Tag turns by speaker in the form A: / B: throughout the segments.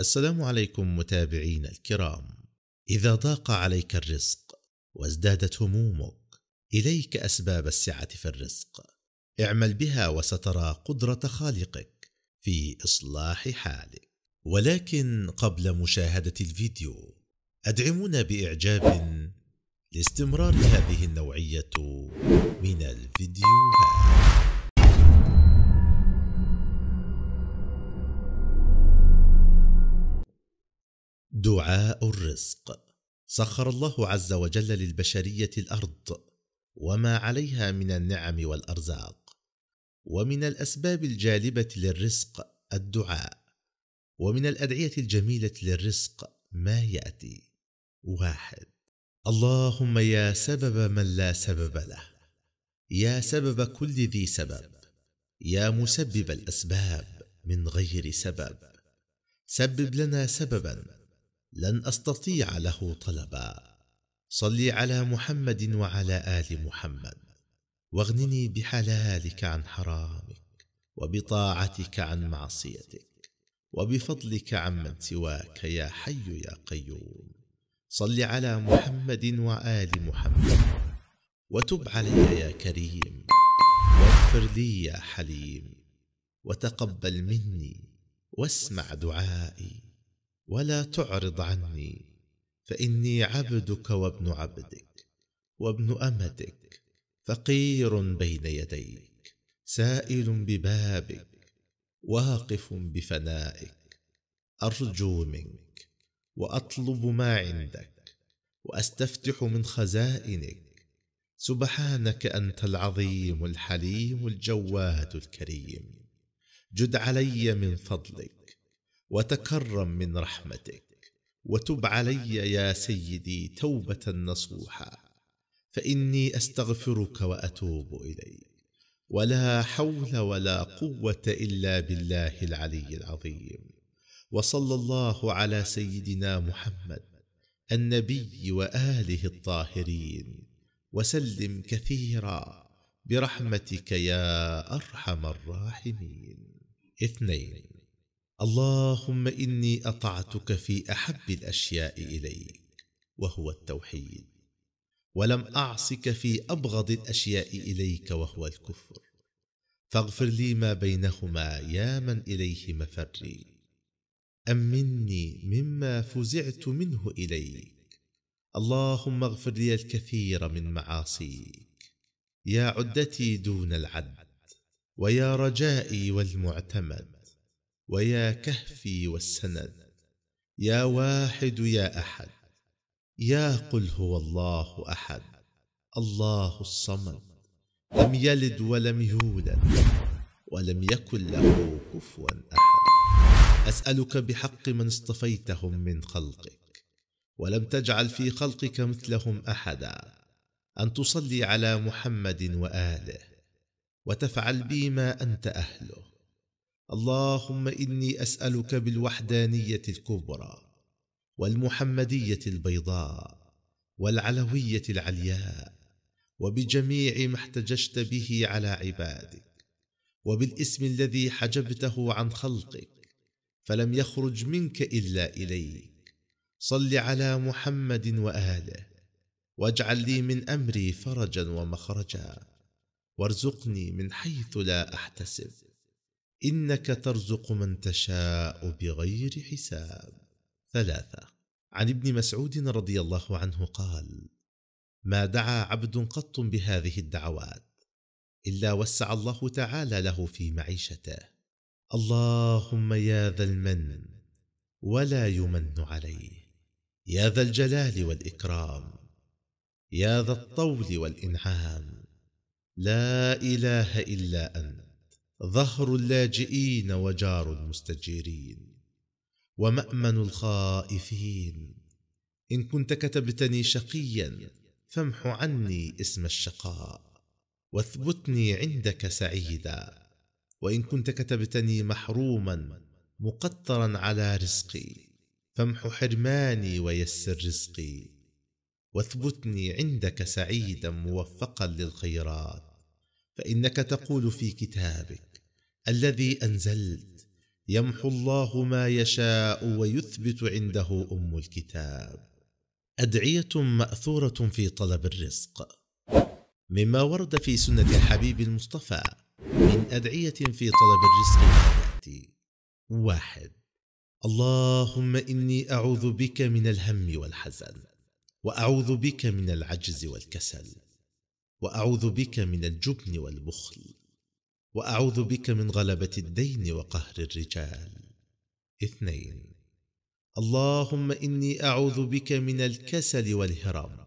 A: السلام عليكم متابعين الكرام اذا ضاق عليك الرزق وازدادت همومك اليك اسباب السعه في الرزق اعمل بها وسترى قدره خالقك في اصلاح حالك ولكن قبل مشاهده الفيديو ادعمونا باعجاب لاستمرار هذه النوعيه من الفيديوهات دعاء الرزق سخر الله عز وجل للبشريه الارض وما عليها من النعم والارزاق ومن الاسباب الجالبه للرزق الدعاء ومن الادعيه الجميله للرزق ما ياتي واحد اللهم يا سبب من لا سبب له يا سبب كل ذي سبب يا مسبب الاسباب من غير سبب سبب لنا سببا لن أستطيع له طلبا صل على محمد وعلى آل محمد واغنني بحلالك عن حرامك وبطاعتك عن معصيتك وبفضلك عمن سواك يا حي يا قيوم صل على محمد وآل محمد وتب علي يا كريم واغفر لي يا حليم وتقبل مني واسمع دعائي ولا تعرض عني فاني عبدك وابن عبدك وابن امتك فقير بين يديك سائل ببابك واقف بفنائك ارجو منك واطلب ما عندك واستفتح من خزائنك سبحانك انت العظيم الحليم الجواد الكريم جد علي من فضلك وتكرم من رحمتك وتب علي يا سيدي توبه نصوحا فاني استغفرك واتوب اليك ولا حول ولا قوه الا بالله العلي العظيم وصلى الله على سيدنا محمد النبي واله الطاهرين وسلم كثيرا برحمتك يا ارحم الراحمين اثنين اللهم اني اطعتك في احب الاشياء اليك وهو التوحيد ولم اعصك في ابغض الاشياء اليك وهو الكفر فاغفر لي ما بينهما يا من اليه مفري امني مما فزعت منه اليك اللهم اغفر لي الكثير من معاصيك يا عدتي دون العد ويا رجائي والمعتمد ويا كهفي والسند يا واحد يا احد يا قل هو الله احد الله الصمد لم يلد ولم يولد ولم يكن له كفوا احد اسالك بحق من اصطفيتهم من خلقك ولم تجعل في خلقك مثلهم احدا ان تصلي على محمد واله وتفعل بي ما انت اهله اللهم اني اسالك بالوحدانيه الكبرى والمحمديه البيضاء والعلويه العلياء وبجميع ما احتججت به على عبادك وبالاسم الذي حجبته عن خلقك فلم يخرج منك الا اليك صل على محمد واله واجعل لي من امري فرجا ومخرجا وارزقني من حيث لا احتسب إنك ترزق من تشاء بغير حساب. ثلاثة عن ابن مسعود رضي الله عنه قال: ما دعا عبد قط بهذه الدعوات إلا وسع الله تعالى له في معيشته. اللهم يا ذا المن ولا يمن عليه. يا ذا الجلال والإكرام. يا ذا الطول والإنعام. لا إله إلا أنت. ظهر اللاجئين وجار المستجيرين ومامن الخائفين ان كنت كتبتني شقيا فامح عني اسم الشقاء واثبتني عندك سعيدا وان كنت كتبتني محروما مقطرا على رزقي فامح حرماني ويسر رزقي واثبتني عندك سعيدا موفقا للخيرات فانك تقول في كتابك الذي انزلت يمحو الله ما يشاء ويثبت عنده ام الكتاب ادعيه ماثوره في طلب الرزق مما ورد في سنه الحبيب المصطفى من ادعيه في طلب الرزق ياتي واحد اللهم اني اعوذ بك من الهم والحزن واعوذ بك من العجز والكسل واعوذ بك من الجبن والبخل واعوذ بك من غلبه الدين وقهر الرجال اثنين اللهم اني اعوذ بك من الكسل والهرم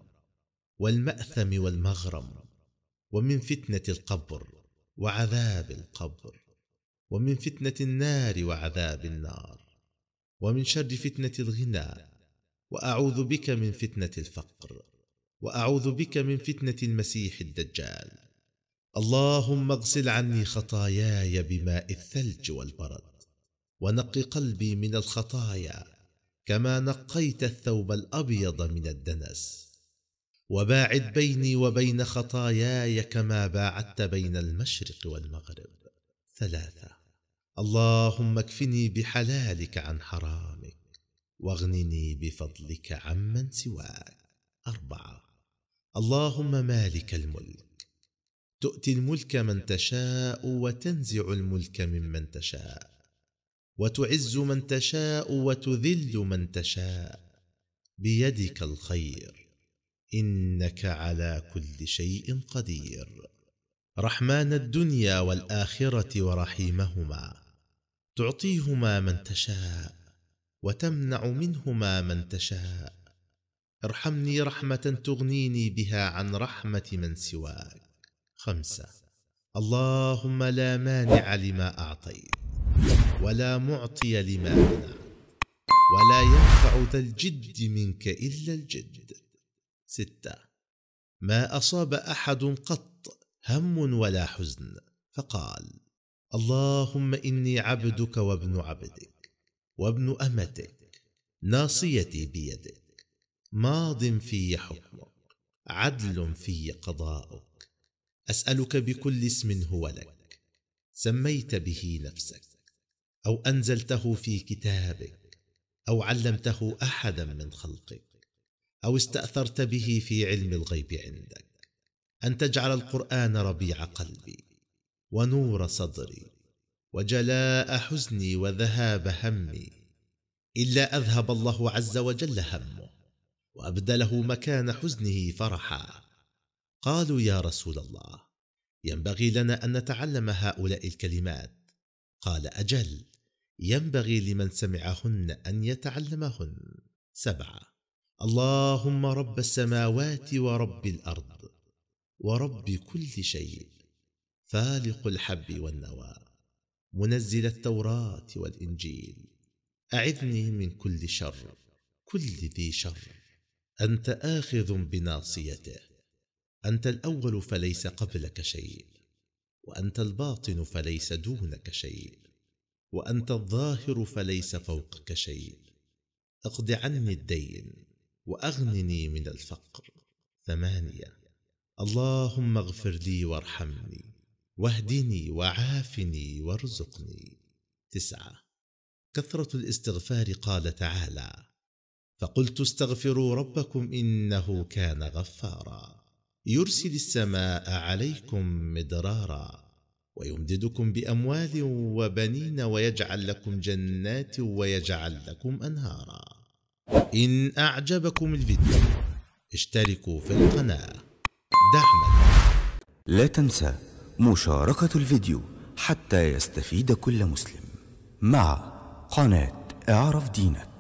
A: والماثم والمغرم ومن فتنه القبر وعذاب القبر ومن فتنه النار وعذاب النار ومن شر فتنه الغنى واعوذ بك من فتنه الفقر واعوذ بك من فتنه المسيح الدجال اللهم اغسل عني خطاياي بماء الثلج والبرد ونق قلبي من الخطايا كما نقيت الثوب الابيض من الدنس وباعد بيني وبين خطاياي كما باعدت بين المشرق والمغرب ثلاثه اللهم اكفني بحلالك عن حرامك واغنني بفضلك عمن سواك اربعه اللهم مالك الملك تؤتي الملك من تشاء وتنزع الملك ممن تشاء وتعز من تشاء وتذل من تشاء بيدك الخير انك على كل شيء قدير رحمن الدنيا والاخره ورحيمهما تعطيهما من تشاء وتمنع منهما من تشاء ارحمني رحمه تغنيني بها عن رحمه من سواك خمسة اللهم لا مانع لما أعطيت ولا معطي لما منعت ولا ينفع ذا الجد منك إلا الجد ستة ما أصاب أحد قط هم ولا حزن فقال اللهم إني عبدك وابن عبدك وابن أمتك ناصيتي بيدك ماض في حكمك عدل في قضاؤك اسالك بكل اسم هو لك سميت به نفسك او انزلته في كتابك او علمته احدا من خلقك او استاثرت به في علم الغيب عندك ان تجعل القران ربيع قلبي ونور صدري وجلاء حزني وذهاب همي الا اذهب الله عز وجل همه وابدله مكان حزنه فرحا قالوا يا رسول الله ينبغي لنا ان نتعلم هؤلاء الكلمات قال اجل ينبغي لمن سمعهن ان يتعلمهن سبعه اللهم رب السماوات ورب الارض ورب كل شيء فالق الحب والنوى منزل التوراه والانجيل اعذني من كل شر كل ذي شر انت اخذ بناصيته انت الاول فليس قبلك شيء وانت الباطن فليس دونك شيء وانت الظاهر فليس فوقك شيء اقض عني الدين واغنني من الفقر ثمانيه اللهم اغفر لي وارحمني واهدني وعافني وارزقني تسعه كثره الاستغفار قال تعالى فقلت استغفروا ربكم انه كان غفارا يرسل السماء عليكم مدرارا ويمددكم باموال وبنين ويجعل لكم جنات ويجعل لكم انهارا ان اعجبكم الفيديو اشتركوا في القناه دعما لا تنسى مشاركه الفيديو حتى يستفيد كل مسلم مع قناه اعرف دينك